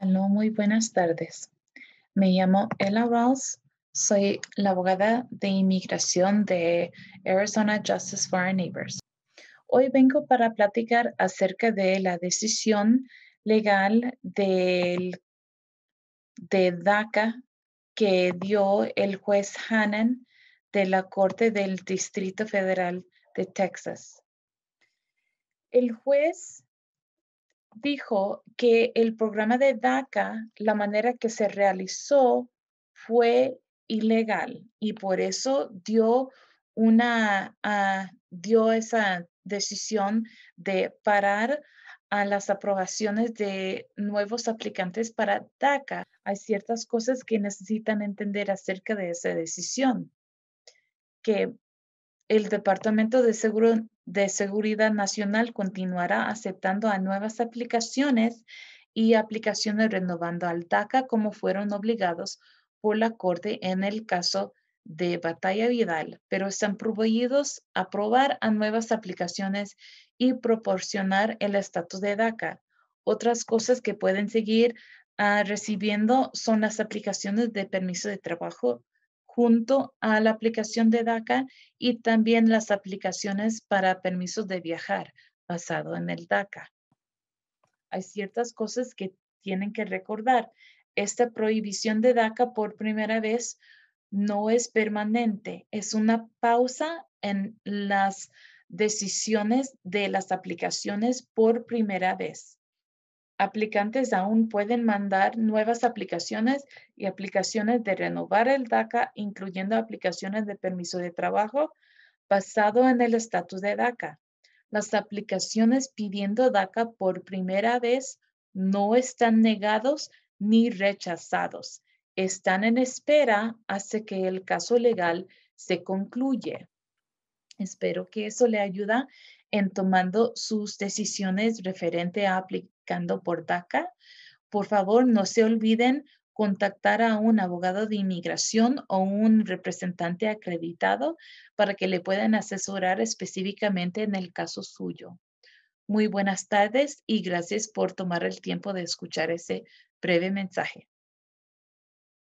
Hola, muy buenas tardes. Me llamo Ella Rawls. Soy la abogada de inmigración de Arizona Justice for Our Neighbors. Hoy vengo para platicar acerca de la decisión legal de DACA que dio el juez Hannan de la Corte del Distrito Federal de Texas. El juez dijo que el programa de DACA, la manera que se realizó fue ilegal y por eso dio una ah, dio esa decisión de parar a las aprobaciones de nuevos aplicantes para DACA. Hay ciertas cosas que necesitan entender acerca de esa decisión, que el Departamento de, Seguro, de Seguridad Nacional continuará aceptando a nuevas aplicaciones y aplicaciones renovando al DACA como fueron obligados por la Corte en el caso de Batalla Vidal, pero están prohibidos aprobar a nuevas aplicaciones y proporcionar el estatus de DACA. Otras cosas que pueden seguir ah, recibiendo son las aplicaciones de permiso de trabajo junto a la aplicación de DACA y también las aplicaciones para permisos de viajar basado en el DACA. Hay ciertas cosas que tienen que recordar. Esta prohibición de DACA por primera vez no es permanente, es una pausa en las decisiones de las aplicaciones por primera vez aplicantes aún pueden mandar nuevas aplicaciones y aplicaciones de renovar el DACA, incluyendo aplicaciones de permiso de trabajo basado en el estatus de DACA. Las aplicaciones pidiendo DACA por primera vez no están negados ni rechazados. Están en espera hasta que el caso legal se concluye. Espero que eso le ayuda en tomando sus decisiones referente a aplicando por DACA. Por favor, no se olviden contactar a un abogado de inmigración o un representante acreditado para que le puedan asesorar específicamente en el caso suyo. Muy buenas tardes y gracias por tomar el tiempo de escuchar ese breve mensaje.